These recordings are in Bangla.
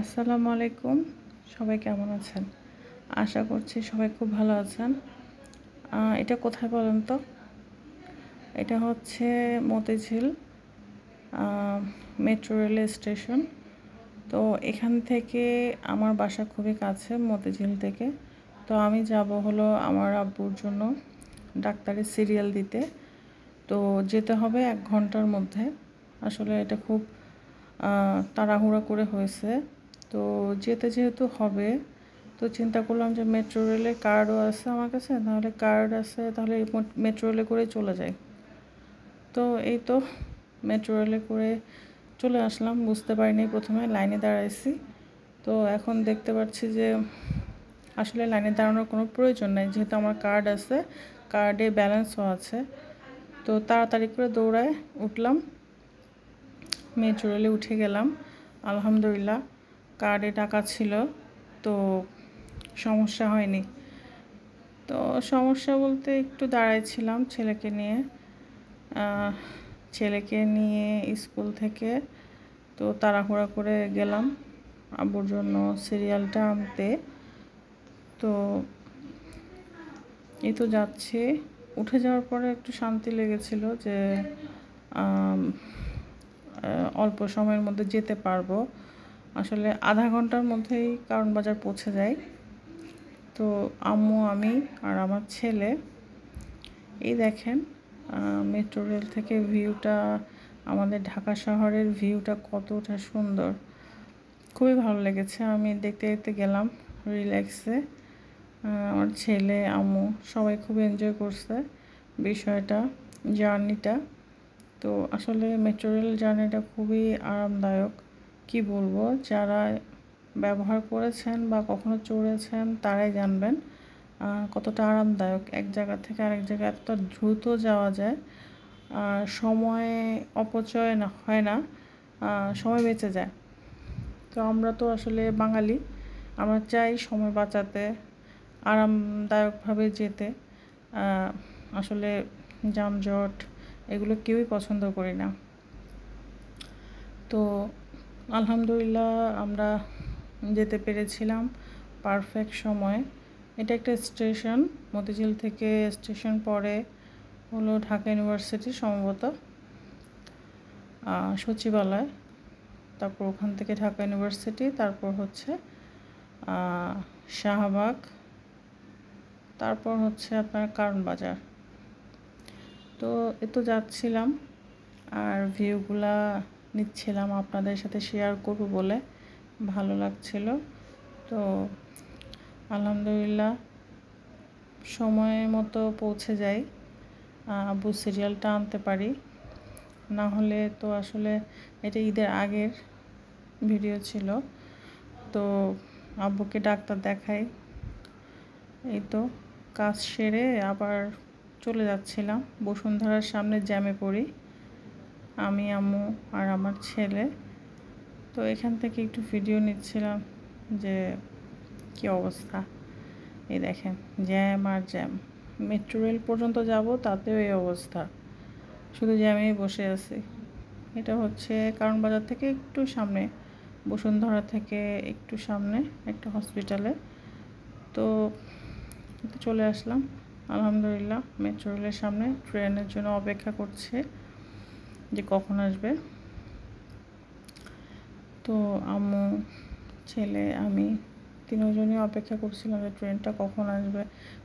আসসালামু আলাইকুম সবাই কেমন আছেন আশা করছি সবাই খুব ভালো আছেন এটা কোথায় বলেন তো এটা হচ্ছে মতিঝিল মেট্রো রেল স্টেশন তো এখান থেকে আমার বাসা খুবই কাছে মতিঝিল থেকে তো আমি যাব হলো আমার আব্বুর জন্য ডাক্তারের সিরিয়াল দিতে তো যেতে হবে এক ঘন্টার মধ্যে আসলে এটা খুব তাড়াহুড়া করে হয়েছে তো যেতে যেহেতু হবে তো চিন্তা করলাম যে মেট্রো রেলে কার্ডও আছে আমার কাছে তাহলে কার্ড আছে তাহলে মেট্রো রেলে করে চলে যাই তো এই তো মেট্রো রেলে করে চলে আসলাম বুঝতে পারিনি প্রথমে লাইনে দাঁড়াইছি তো এখন দেখতে পাচ্ছি যে আসলে লাইনে দাঁড়ানোর কোনো প্রয়োজন নাই যেহেতু আমার কার্ড আছে কার্ডে ব্যালেন্সও আছে তো তাড়াতাড়ি করে দৌড়ায় উঠলাম মেট্রো রেলে উঠে গেলাম আলহামদুলিল্লাহ কার্ডে টাকা ছিল তো সমস্যা হয়নি তো সমস্যা বলতে একটু দাঁড়াইছিলাম ছেলেকে নিয়ে ছেলেকে নিয়ে স্কুল থেকে তো তাড়াহুড়া করে গেলাম আবুর জন্য সিরিয়ালটা আনতে তো এ তো যাচ্ছে উঠে যাওয়ার পরে একটু শান্তি লেগেছিল যে অল্প সময়ের মধ্যে যেতে পারবো আসলে আধা ঘন্টার মধ্যেই কারণ বাজার পৌঁছে যায় তো আম্মু আমি আর আমার ছেলে এই দেখেন মেট্রো রেল থেকে ভিউটা আমাদের ঢাকা শহরের ভিউটা কতটা সুন্দর খুবই ভালো লেগেছে আমি দেখতে দেখতে গেলাম রিল্যাক্সে আমার ছেলে আম্মু সবাই খুব এনজয় করছে বিষয়টা জার্নিটা তো আসলে মেট্রো রেল জার্নিটা খুবই আরামদায়ক কি বলবো যারা ব্যবহার করেছেন বা কখনো চড়েছেন তারাই জানবেন কতটা আরামদায়ক এক জায়গা থেকে আরেক জায়গায় এত দ্রুত যাওয়া যায় আর সময় অপচয় না হয় না সময় বেঁচে যায় তো আমরা তো আসলে বাঙালি আমরা চাই সময় বাঁচাতে আরামদায়কভাবে যেতে আসলে যানজট এগুলো কেউই পছন্দ করি না তো আলহামদুলিল্লাহ আমরা যেতে পেরেছিলাম পারফেক্ট সময়ে এটা একটা স্টেশন মতিঝিল থেকে স্টেশন পরে হলো ঢাকা ইউনিভার্সিটি সম্ভবত সচিবালয় তারপর ওখান থেকে ঢাকা ইউনিভার্সিটি তারপর হচ্ছে শাহবাগ তারপর হচ্ছে আপনার কারণ বাজার তো এ তো যাচ্ছিলাম আর ভিউগুলা নিচ্ছিলাম আপনাদের সাথে শেয়ার করব বলে ভালো লাগছিল তো আলহামদুলিল্লাহ সময় মতো পৌঁছে যাই আবু সিরিয়ালটা আনতে পারি না হলে তো আসলে এটা ঈদের আগের ভিডিও ছিল তো আব্বুকে ডাক্তার দেখাই এই তো কাজ সেরে আবার চলে যাচ্ছিলাম বসুন্ধরার সামনে জ্যামে পড়ি আমি আম্মু আর আমার ছেলে তো এখান থেকে একটু ভিডিও নিচ্ছিলাম যে কি অবস্থা এই দেখেন জ্যাম আর জ্যাম মেট্রো রেল পর্যন্ত যাব তাতেও এই অবস্থা শুধু জ্যামেই বসে আছি এটা হচ্ছে কারণ বাজার থেকে একটু সামনে বসুন্ধরা থেকে একটু সামনে একটা হসপিটালে তো চলে আসলাম আলহামদুলিল্লাহ মেট্রো রেলের সামনে ট্রেনের জন্য অপেক্ষা করছে যে কখন আসবে তো আম্মু ছেলে আমি তিনজনই অপেক্ষা করছিলাম যে ট্রেনটা কখন আসবে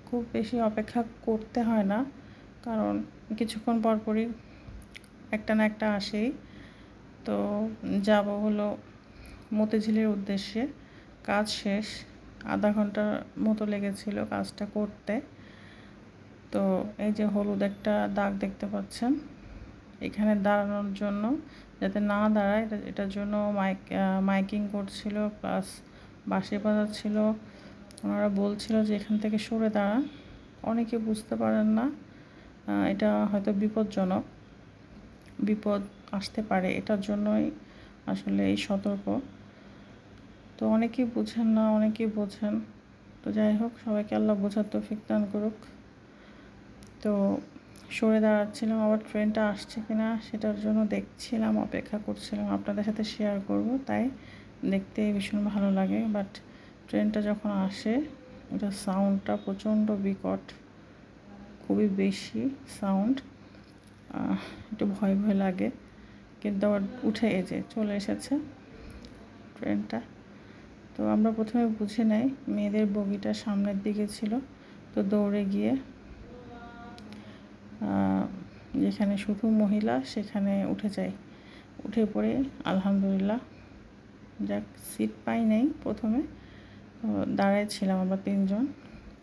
খুব বেশি অপেক্ষা করতে হয় না কারণ কিছুক্ষণ পরপরই একটা না একটা আসেই তো যাব হলো মতিঝিলের উদ্দেশ্যে কাজ শেষ আধা ঘন্টার মতো লেগেছিল কাজটা করতে তো এই যে হলুদ একটা দাগ দেখতে পাচ্ছেন এখানে দাঁড়ানোর জন্য যাতে না দাঁড়ায় এটা এটার জন্য মাইক মাইকিং করছিল প্লাস বাঁশি বাজাচ্ছিল ওনারা বলছিল যে এখান থেকে সরে দাঁড়া অনেকে বুঝতে পারেন না এটা হয়তো বিপজ্জনক বিপদ আসতে পারে এটার জন্যই আসলে এই সতর্ক তো অনেকেই বুঝেন না অনেকেই বোঝেন তো যাই হোক সবাইকে আল্লাহ বোঝার তো দান করুক তো সরে দাঁড়াচ্ছিলাম আবার ট্রেনটা আসছে কি না সেটার জন্য দেখছিলাম অপেক্ষা করছিলাম আপনাদের সাথে শেয়ার করব তাই দেখতে ভীষণ ভালো লাগে বাট ট্রেনটা যখন আসে ওটার সাউন্ডটা প্রচণ্ড বিকট খুবই বেশি সাউন্ড একটু ভয় ভয় লাগে কিন্তু আবার উঠে এসে চলে এসেছে ট্রেনটা তো আমরা প্রথমে বুঝে নেই মেয়েদের বগিটা সামনের দিকে ছিল তো দৌড়ে গিয়ে যেখানে শুধু মহিলা সেখানে উঠে যায় উঠে পড়ে আলহামদুলিল্লাহ যাক সিট পাই নাই প্রথমে দাঁড়ায় ছিলাম আবার তিনজন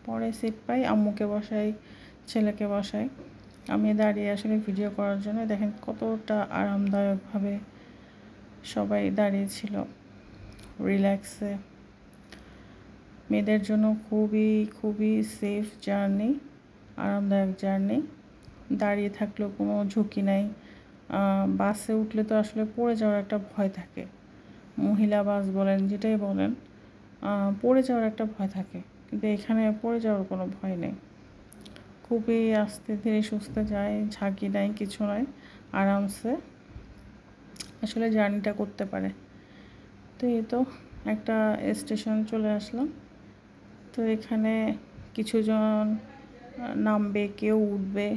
পরে সিট পাই আম্মুকে বসাই ছেলেকে বসাই আমি দাঁড়িয়ে আসলে ভিডিও করার জন্য দেখেন কতটা আরামদায়কভাবে সবাই দাঁড়িয়েছিল রিল্যাক্সে মেয়েদের জন্য খুবই খুবই সেফ জার্নি আরামদায়ক জার্নি দাঁড়িয়ে থাকলেও কোনো ঝুঁকি নাই বাসে উঠলে তো আসলে পড়ে যাওয়ার একটা ভয় থাকে মহিলা বাস বলেন যেটাই বলেন পড়ে যাওয়ার একটা ভয় থাকে কিন্তু এখানে পড়ে যাওয়ার কোনো ভয় নেই খুবই আস্তে ধীরে সুস্থে যায় ঝাঁকি নাই কিছু নয় আরামসে আসলে জার্নিটা করতে পারে তো এই তো একটা স্টেশন চলে আসলাম তো এখানে কিছুজন নামবে কেউ উঠবে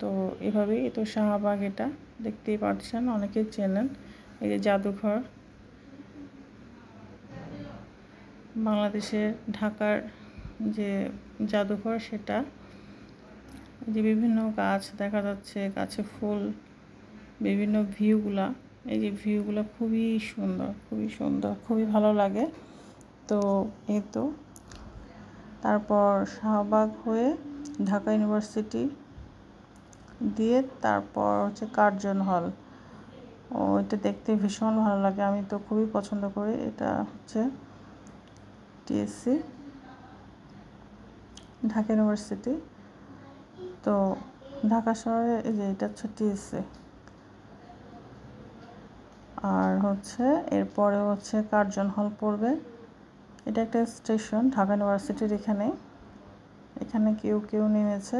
তো এভাবেই তো শাহবাগ এটা দেখতেই পাচ্ছেন অনেকে চেনেন এই যে জাদুঘর বাংলাদেশের ঢাকার যে জাদুঘর সেটা যে বিভিন্ন গাছ দেখা যাচ্ছে গাছে ফুল বিভিন্ন ভিউগুলা এই যে ভিউগুলো খুবই সুন্দর খুবই সুন্দর খুবই ভালো লাগে তো এই তো তারপর শাহবাগ হয়ে ঢাকা ইউনিভার্সিটি দিয়ে তারপর হচ্ছে কার্জন হল ও এটা দেখতে ভীষণ ভালো লাগে আমি তো খুবই পছন্দ করি এটা হচ্ছে টিএসসি ঢাকা ইউনিভার্সিটি তো ঢাকা শহরে এই যে এটা হচ্ছে টিএসসি আর হচ্ছে এরপরে হচ্ছে কার্জন হল পড়বে এটা একটা স্টেশন ঢাকা ইউনিভার্সিটির এখানে এখানে কেউ কেউ নেমেছে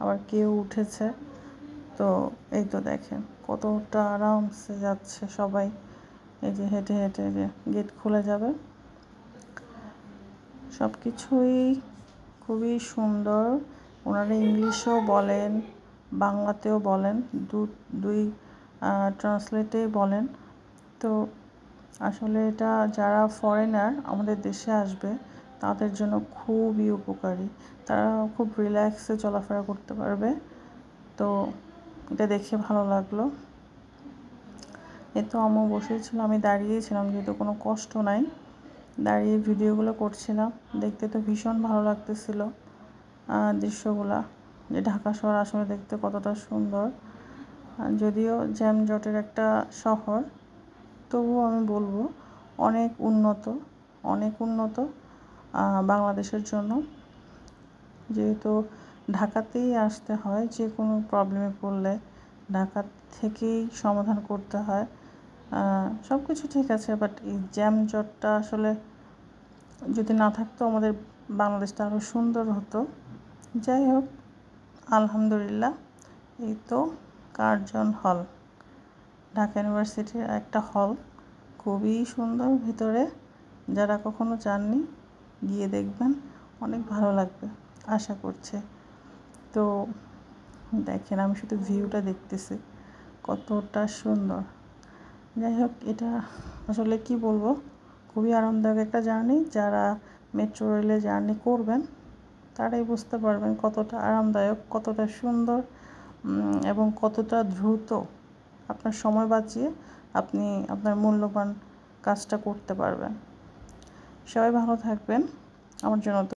আবার কেউ উঠেছে তো এই তো দেখেন কতটা আরামসে যাচ্ছে সবাই এই যে হেঁটে হেঁটে যে গেট খুলে যাবে সব কিছুই খুবই সুন্দর ওনারা ইংলিশও বলেন বাংলাতেও বলেন দু দুই ট্রান্সলেটেই বলেন তো আসলে এটা যারা ফরেনার আমাদের দেশে আসবে তাদের জন্য খুবই উপকারী তারা খুব রিল্যাক্সে চলাফেরা করতে পারবে তো এটা দেখে ভালো লাগলো এ তো আম্মু বসেছিল আমি দাঁড়িয়েছিলাম যেহেতু কোনো কষ্ট নাই দাঁড়িয়ে ভিডিওগুলো করছিলাম দেখতে তো ভীষণ ভালো লাগতেছিল দৃশ্যগুলা যে ঢাকা শহর আসলে দেখতে কতটা সুন্দর যদিও জ্যামজটের একটা শহর তবুও আমি বলবো অনেক উন্নত অনেক উন্নত বাংলাদেশের জন্য যেহেতু ঢাকাতেই আসতে হয় যে কোনো প্রবলেমে পড়লে ঢাকা থেকেই সমাধান করতে হয় সব কিছু ঠিক আছে বাট এই জ্যাম জটটা আসলে যদি না থাকতো আমাদের বাংলাদেশটা আরও সুন্দর হতো যাই হোক আলহামদুলিল্লাহ এই তো কার্জন হল ঢাকা ইউনিভার্সিটির একটা হল খুবই সুন্দর ভিতরে যারা কখনো যাননি গিয়ে দেখবেন অনেক ভালো লাগবে আশা করছে তো দেখেন আমি শুধু ভিউটা দেখতেছি কতটা সুন্দর যাই হোক এটা আসলে কি বলবো খুবই আরামদায়ক একটা জার্নি যারা মেট্রো রেলে জার্নি করবেন তারাই বুঝতে পারবেন কতটা আরামদায়ক কতটা সুন্দর এবং কতটা দ্রুত আপনার সময় বাঁচিয়ে আপনি আপনার মূল্যবান কাজটা করতে পারবেন সবাই ভালো থাকবেন আমার জন্য